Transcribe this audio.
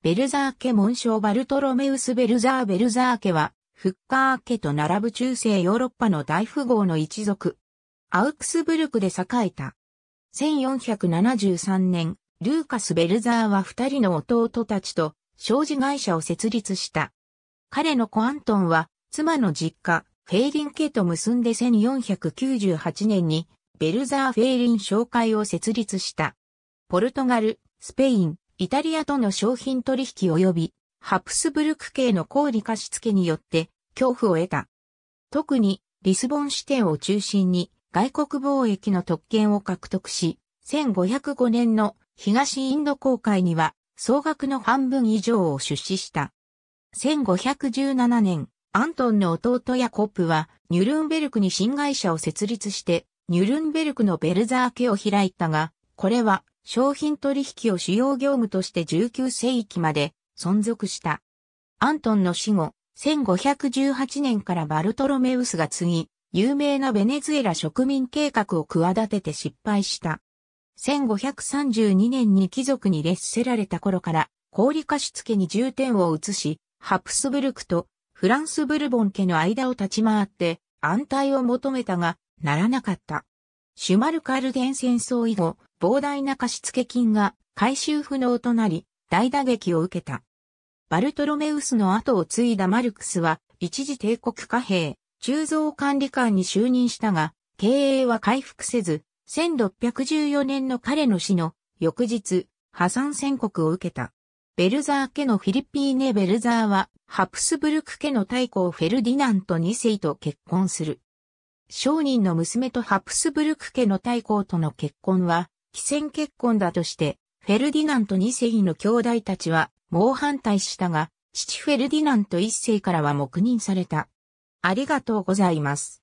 ベルザー家紋章バルトロメウス・ベルザー・ベルザー家は、フッカー家と並ぶ中世ヨーロッパの大富豪の一族。アウクスブルクで栄えた。1473年、ルーカス・ベルザーは二人の弟たちと、商事会社を設立した。彼の子アントンは、妻の実家、フェイリン家と結んで1498年に、ベルザー・フェイリン商会を設立した。ポルトガル、スペイン、イタリアとの商品取引及び、ハプスブルク系の高利貸付によって、恐怖を得た。特に、リスボン支店を中心に、外国貿易の特権を獲得し、1505年の東インド公会には、総額の半分以上を出資した。1517年、アントンの弟やコップは、ニュルンベルクに新会社を設立して、ニュルンベルクのベルザー家を開いたが、これは商品取引を主要業務として19世紀まで存続した。アントンの死後、1518年からバルトロメウスが次、有名なベネズエラ植民計画を企てて失敗した。1532年に貴族に劣せられた頃から、氷貸し付けに重点を移し、ハプスブルクとフランスブルボン家の間を立ち回って安泰を求めたが、ならなかった。シュマルカルデン戦争以後、膨大な貸付金が回収不能となり、大打撃を受けた。バルトロメウスの後を継いだマルクスは、一時帝国貨幣、鋳造管理官に就任したが、経営は回復せず、1614年の彼の死の翌日、破産宣告を受けた。ベルザー家のフィリピーネ・ベルザーは、ハプスブルク家の大公フェルディナント2世と結婚する。商人の娘とハプスブルク家の大公との結婚は、既戦結婚だとして、フェルディナント2世の兄弟たちは猛反対したが、父フェルディナント1世からは黙認された。ありがとうございます。